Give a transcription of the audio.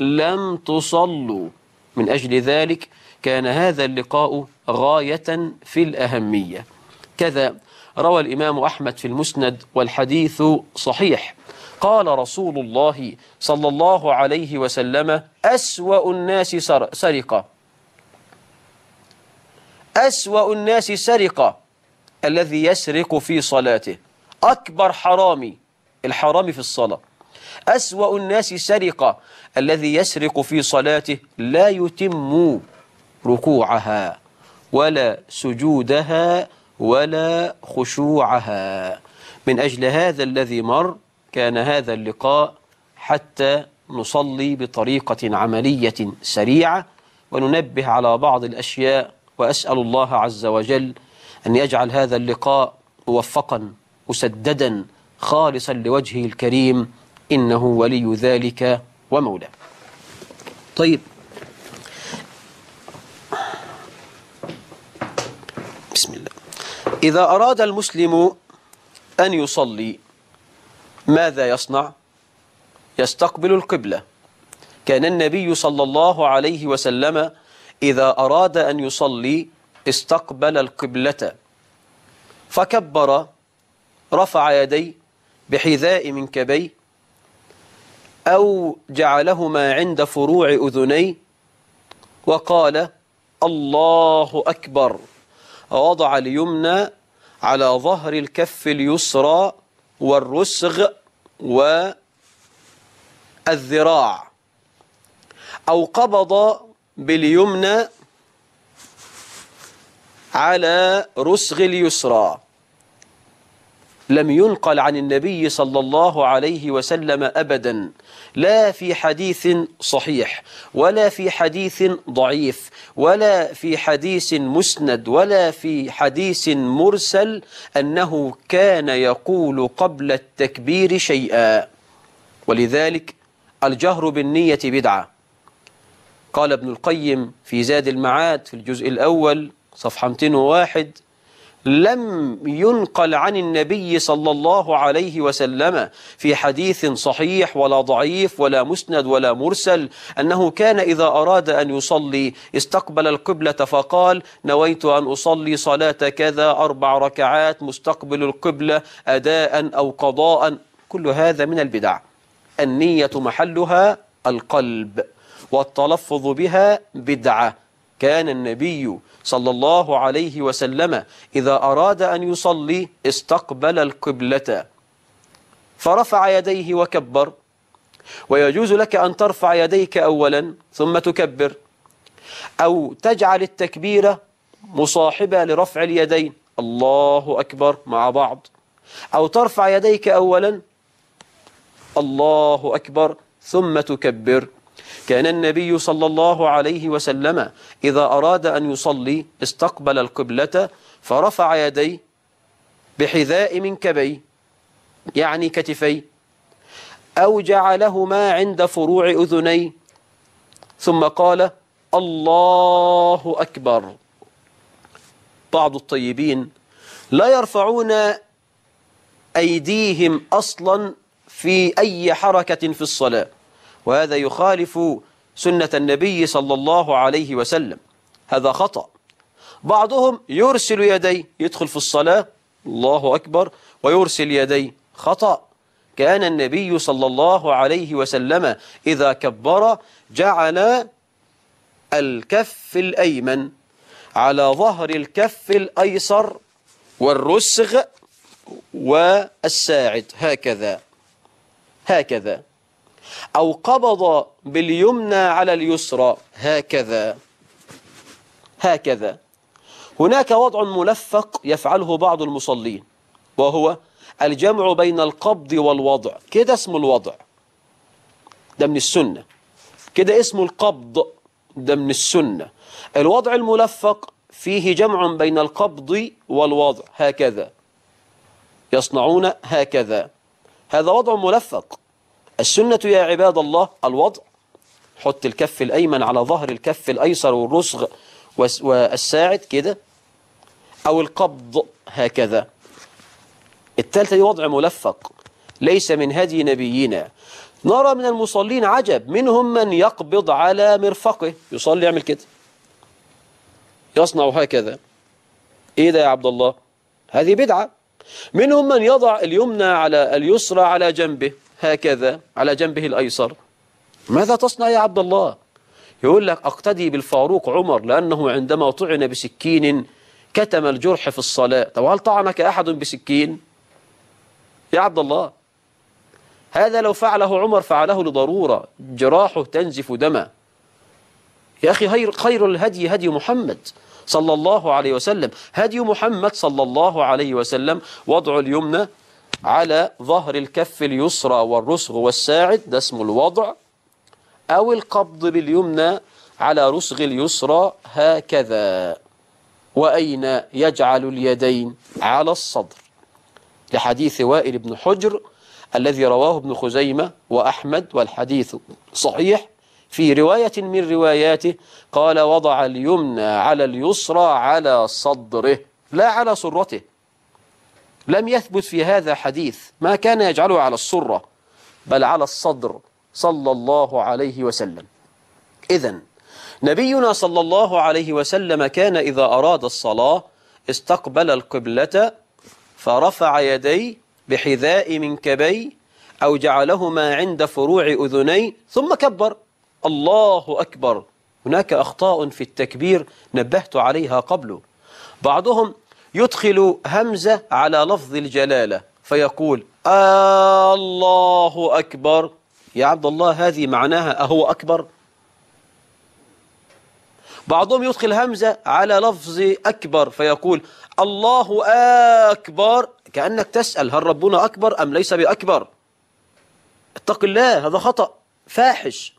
لم تصلوا من أجل ذلك كان هذا اللقاء غاية في الأهمية كذا روى الإمام أحمد في المسند والحديث صحيح قال رسول الله صلى الله عليه وسلم أسوأ الناس سرقة أسوأ الناس سرقة الذي يسرق في صلاته أكبر حرامي الحرامي في الصلاة أسوأ الناس سرقة الذي يسرق في صلاته لا يتم ركوعها ولا سجودها ولا خشوعها من أجل هذا الذي مر كان هذا اللقاء حتى نصلي بطريقة عملية سريعة وننبه على بعض الأشياء وأسأل الله عز وجل أن يجعل هذا اللقاء موفقا مسددا خالصا لوجهه الكريم إنه ولي ذلك ومولاه طيب بسم الله إذا أراد المسلم أن يصلي ماذا يصنع؟ يستقبل القبلة كان النبي صلى الله عليه وسلم إذا أراد أن يصلي استقبل القبلة فكبر رفع يديه بحذاء منكبيه أو جعلهما عند فروع أذني وقال الله أكبر ووضع اليمنى على ظهر الكف اليسرى والرسغ والذراع أو قبض باليمنى على رسغ اليسرى لم ينقل عن النبي صلى الله عليه وسلم ابدا لا في حديث صحيح ولا في حديث ضعيف ولا في حديث مسند ولا في حديث مرسل انه كان يقول قبل التكبير شيئا ولذلك الجهر بالنيه بدعه قال ابن القيم في زاد المعاد في الجزء الاول صفحه 201 لم ينقل عن النبي صلى الله عليه وسلم في حديث صحيح ولا ضعيف ولا مسند ولا مرسل أنه كان إذا أراد أن يصلي استقبل القبلة فقال نويت أن أصلي صلاة كذا أربع ركعات مستقبل القبلة أداء أو قضاء كل هذا من البدع النية محلها القلب والتلفظ بها بدعه كان النبي صلى الله عليه وسلم إذا أراد أن يصلي استقبل القبلة فرفع يديه وكبر ويجوز لك أن ترفع يديك أولا ثم تكبر أو تجعل التكبير مصاحبة لرفع اليدين الله أكبر مع بعض أو ترفع يديك أولا الله أكبر ثم تكبر كان النبي صلى الله عليه وسلم إذا أراد أن يصلي استقبل القبلة فرفع يديه بحذاء منكبيه يعني كتفيه أو جعلهما عند فروع أذنيه ثم قال الله أكبر بعض الطيبين لا يرفعون أيديهم أصلا في أي حركة في الصلاة وهذا يخالف سنة النبي صلى الله عليه وسلم هذا خطأ بعضهم يرسل يديه يدخل في الصلاة الله أكبر ويرسل يديه خطأ كان النبي صلى الله عليه وسلم إذا كبر جعل الكف الأيمن على ظهر الكف الأيسر والرسغ والساعد هكذا هكذا أو قبض باليمنى على اليسرى هكذا هكذا هناك وضع ملفق يفعله بعض المصلين وهو الجمع بين القبض والوضع كده اسم الوضع ده من السنة كده اسم القبض ده من السنة الوضع الملفق فيه جمع بين القبض والوضع هكذا يصنعون هكذا هذا وضع ملفق السنة يا عباد الله الوضع حط الكف الأيمن على ظهر الكف الأيسر والرسغ والساعد كده أو القبض هكذا الثالثة دي وضع ملفق ليس من هدي نبينا نرى من المصلين عجب منهم من يقبض على مرفقه يصلي يعمل كده يصنع هكذا ايه ده يا عبد الله هذه بدعة منهم من يضع اليمنى على اليسرى على جنبه هكذا على جنبه الأيسر ماذا تصنع يا عبد الله يقول لك أقتدي بالفاروق عمر لأنه عندما طعن بسكين كتم الجرح في الصلاة طب هل طعنك أحد بسكين يا عبد الله هذا لو فعله عمر فعله لضرورة جراحه تنزف دما يا أخي خير, الهدي هدي محمد صلى الله عليه وسلم هدي محمد صلى الله عليه وسلم وضع اليمنى على ظهر الكف اليسرى والرسغ والساعد ده اسمه الوضع أو القبض باليمنى على رسغ اليسرى هكذا وأين يجعل اليدين على الصدر لحديث وائل بن حجر الذي رواه ابن خزيمة وأحمد والحديث صحيح في رواية من رواياته قال وضع اليمنى على اليسرى على صدره لا على سرته لم يثبت في هذا حديث ما كان يجعله على السرة بل على الصدر صلى الله عليه وسلم إذا نبينا صلى الله عليه وسلم كان إذا أراد الصلاة استقبل القبلة فرفع يديه بحذاء كبي أو جعلهما عند فروع أذني ثم كبر الله أكبر هناك أخطاء في التكبير نبهت عليها قبل بعضهم يدخل همزة على لفظ الجلالة فيقول الله أكبر يا عبد الله هذه معناها أهو أكبر بعضهم يدخل همزة على لفظ أكبر فيقول الله أكبر كأنك تسأل هل ربنا أكبر أم ليس بأكبر اتق الله هذا خطأ فاحش